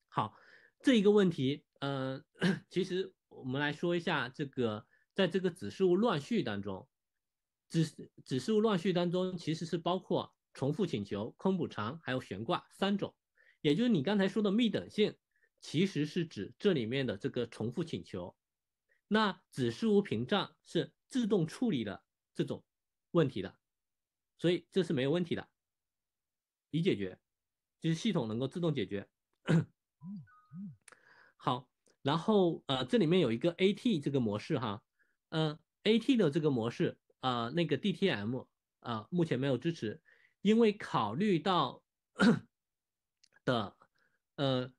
Speaker 1: 好，这一个问题，呃，其实我们来说一下这个，在这个指数乱序当中，指指数乱序当中其实是包括重复请求、空补偿还有悬挂三种，也就是你刚才说的幂等性，其实是指这里面的这个重复请求。那指数物屏障是自动处理的这种问题的，所以这是没有问题的，已解决，就是系统能够自动解决。好，然后呃，这里面有一个 AT 这个模式哈，嗯，AT 的这个模式啊，那个 DTM 啊，目前没有支持，因为考虑到的，呃，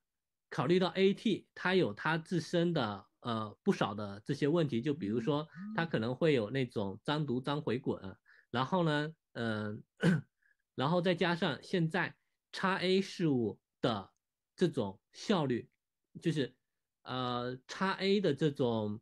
Speaker 1: 考虑到 AT 它有它自身的。呃，不少的这些问题，就比如说，它可能会有那种脏读、脏回滚，然后呢，嗯，然后再加上现在叉 A 事务的这种效率，就是呃，叉 A 的这种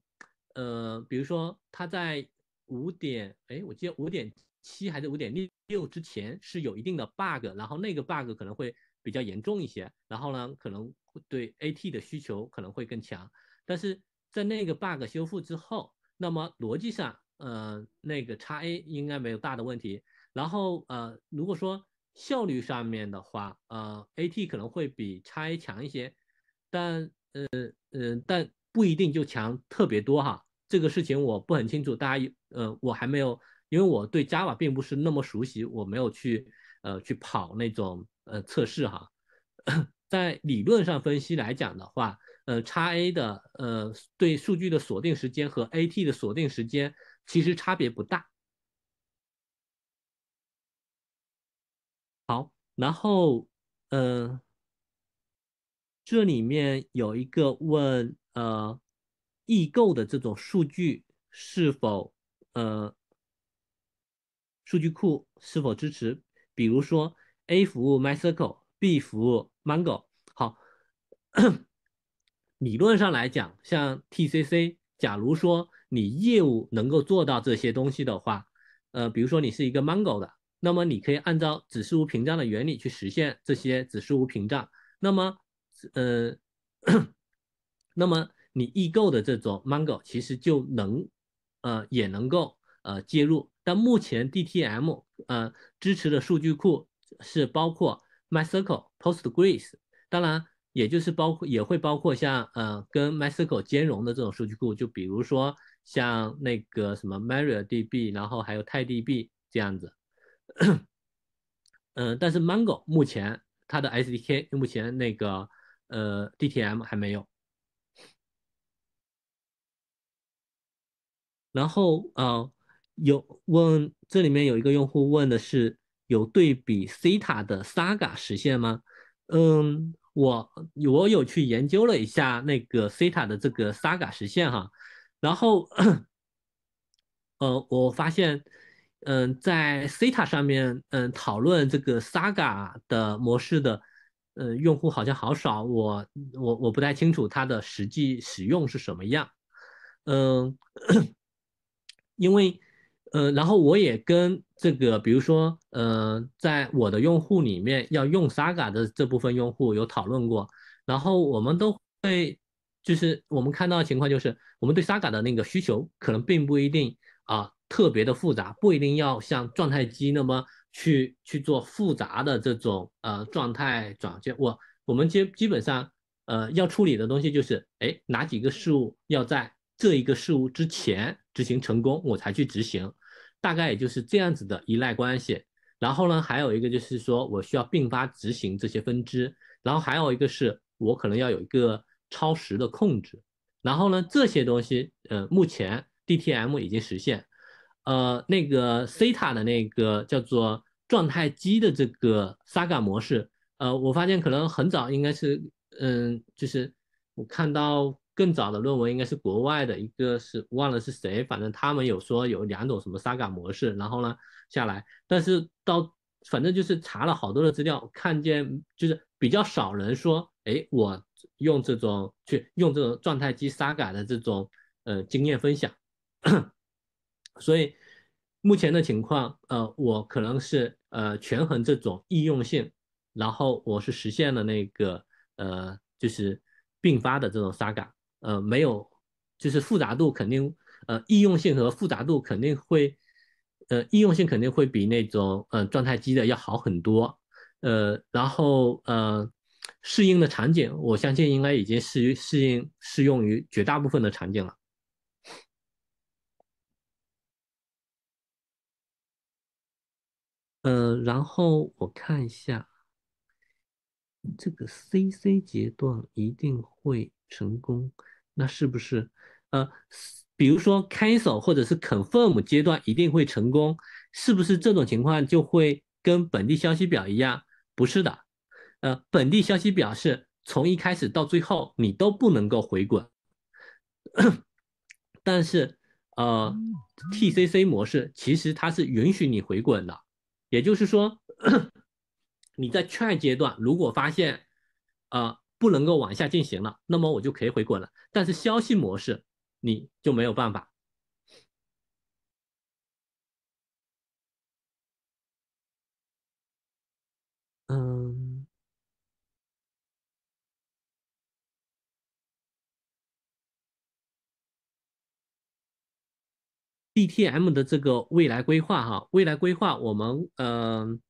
Speaker 1: 呃，比如说它在五点，哎，我记得五点七还是五点六六之前是有一定的 bug，然后那个 bug 可能会比较严重一些，然后呢，可能对 AT 的需求可能会更强，但是。在那个 bug 修复之后，那么逻辑上，呃，那个差 a 应该没有大的问题。然后，呃，如果说效率上面的话，呃，a t 可能会比差 a 强一些，但，呃，呃，但不一定就强特别多哈。这个事情我不很清楚，大家，呃，我还没有，因为我对 Java 并不是那么熟悉，我没有去，呃，去跑那种，呃，测试哈。在理论上分析来讲的话。呃，差 a 的呃对数据的锁定时间和 a t 的锁定时间其实差别不大。好，然后嗯，这里面有一个问呃异构的这种数据是否呃数据库是否支持，比如说 a 服务 my circle，b 服务 mongo，好。理论上来讲，像 TCC，假如说你业务能够做到这些东西的话，呃，比如说你是一个 m a n g o 的，那么你可以按照子事务屏障的原理去实现这些子事务屏障。那么，呃，那么你异构的这种 m a n g o 其实就能，呃，也能够呃接入。但目前 DTM 呃支持的数据库是包括 MySQL、PostgreSQL，当然。也就是包括也会包括像嗯跟 MySQL 兼容的这种数据库，就比如说像那个什么 MariaDB，然后还有 TiDB 这样子。嗯，但是 Mongo 目前它的 SDK 目前那个呃 DTM 还没有。然后呃，有问这里面有一个用户问的是有对比 C 塔的 Saga 实现吗？嗯。我我有去研究了一下那个西 e t a 的这个 Saga 实现哈，然后呃我发现嗯在西 e t a 上面嗯讨论这个 Saga 的模式的呃用户好像好少，我我我不太清楚它的实际使用是什么样，嗯，因为。嗯，然后我也跟这个，比如说，嗯，在我的用户里面要用 Saga 的这部分用户有讨论过，然后我们都会，就是我们看到的情况就是，我们对 Saga 的那个需求可能并不一定啊特别的复杂，不一定要像状态机那么去去做复杂的这种呃状态转接。我我们基基本上呃要处理的东西就是，哎，哪几个事物要在这一个事物之前执行成功，我才去执行。大概也就是这样子的依赖关系，然后呢，还有一个就是说我需要并发执行这些分支，然后还有一个是我可能要有一个超时的控制，然后呢，这些东西，呃，目前 DTM 已经实现，呃，那个 Ceta 的那个叫做状态机的这个 Saga 模式，呃，我发现可能很早应该是，嗯，就是我看到。更早的论文应该是国外的一个是忘了是谁，反正他们有说有两种什么沙 a 模式，然后呢下来，但是到反正就是查了好多的资料，看见就是比较少人说，哎，我用这种去用这种状态机沙 a 的这种呃经验分享，所以目前的情况，呃，我可能是呃权衡这种易用性，然后我是实现了那个呃就是并发的这种沙 a 呃，没有，就是复杂度肯定，呃，易用性和复杂度肯定会，呃，易用性肯定会比那种呃状态机的要好很多，呃，然后呃，适应的场景，我相信应该已经适于适应适用于绝大部分的场景了，呃，然后我看一下，这个 C C 阶段一定会。成功，那是不是呃，比如说 cancel 或者是 confirm 阶段一定会成功，是不是这种情况就会跟本地消息表一样？不是的，呃，本地消息表是从一开始到最后你都不能够回滚，但是呃，TCC 模式其实它是允许你回滚的，也就是说 你在 try 阶段如果发现啊。不能够往下进行了，那么我就可以回滚了。但是消息模式你就没有办法。嗯，B T M 的这个未来规划哈，未来规划我们嗯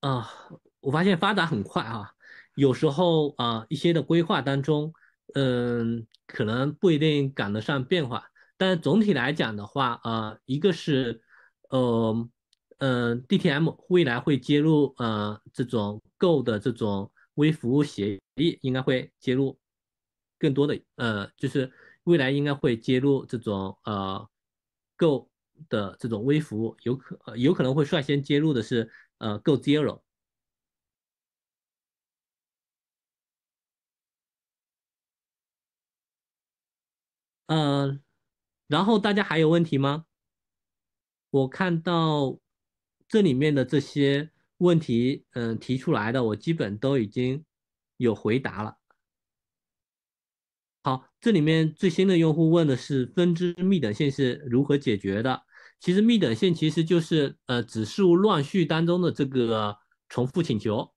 Speaker 1: 啊。我发现发展很快啊，有时候啊一些的规划当中，嗯，可能不一定赶得上变化。但总体来讲的话，呃，一个是，呃，嗯，DTM 未来会接入呃这种 Go 的这种微服务协议，应该会接入更多的，呃，就是未来应该会接入这种呃 Go 的这种微服务，有可有可能会率先接入的是呃 Go Zero。呃，然后大家还有问题吗？我看到这里面的这些问题，嗯，提出来的我基本都已经有回答了。好，这里面最新的用户问的是分支幂等性是如何解决的？其实幂等性其实就是呃指数乱序当中的这个重复请求。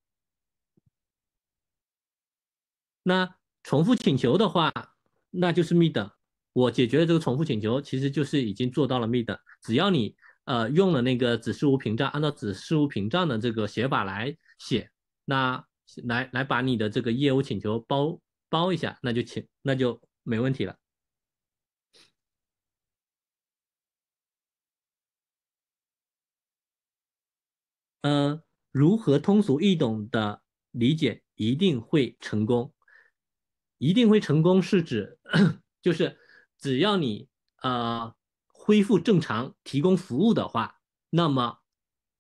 Speaker 1: 那重复请求的话，那就是幂等。我解决的这个重复请求，其实就是已经做到了 meet，只要你呃用了那个子事务屏障，按照子事务屏障的这个写法来写，那来来把你的这个业务请求包包一下，那就请那就没问题了。呃，如何通俗易懂的理解一定会成功？一定会成功是指 就是。只要你呃恢复正常提供服务的话，那么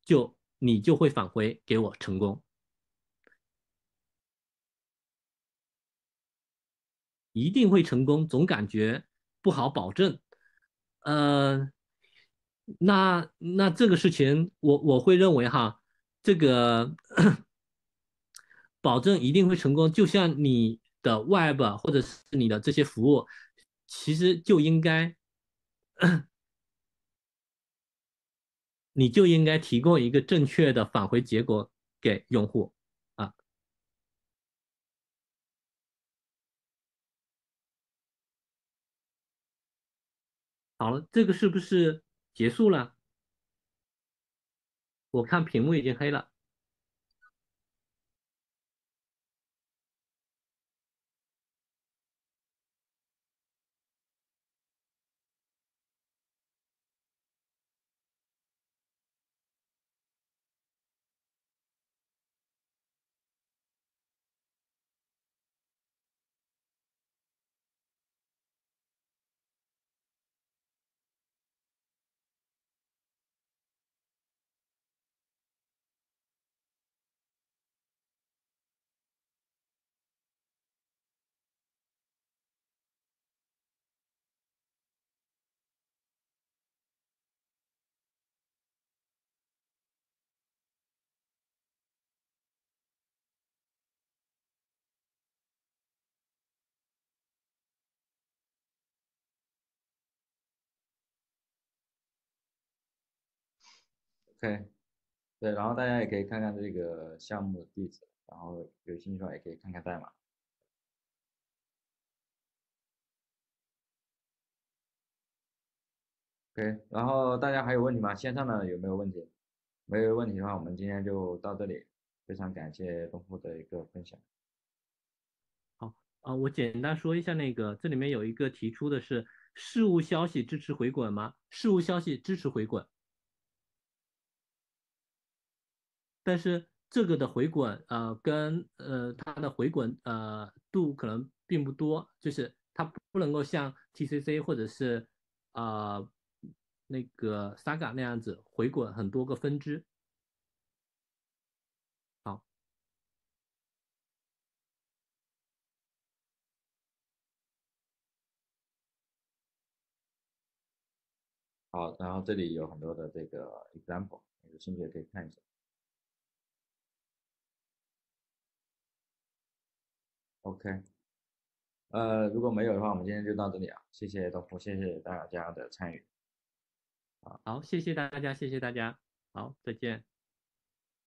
Speaker 1: 就你就会返回给我成功，一定会成功，总感觉不好保证。呃，那那这个事情我我会认为哈，这个 保证一定会成功，就像你的 Web 或者是你的这些服务。其实就应该，你就应该提供一个正确的返回结果给用户啊。好了，这个是不是结束了？我看屏幕已经黑了。OK，对，然后大家也可以看看这个项目的地址，然后有兴趣的话也可以看看代码。OK，然后大家还有问题吗？线上的有没有问题？没有问题的话，我们今天就到这里。非常感谢东富的一个分享。好，啊，我简单说一下那个，这里面有一个提出的是事务消息支持回滚吗？事务消息支持回滚。但是这个的回滚，呃，跟呃它的回滚，呃，度可能并不多，就是它不能够像 T C C 或者是啊那个 Saga 那样子回滚很多个分支。好，好，然后这里有很多的这个 example，有兴趣可以看一下。OK，呃，如果没有的话，我们今天就到这里啊，谢谢东福，谢谢大家的参与，好，谢谢大家，谢谢大家，好，再见。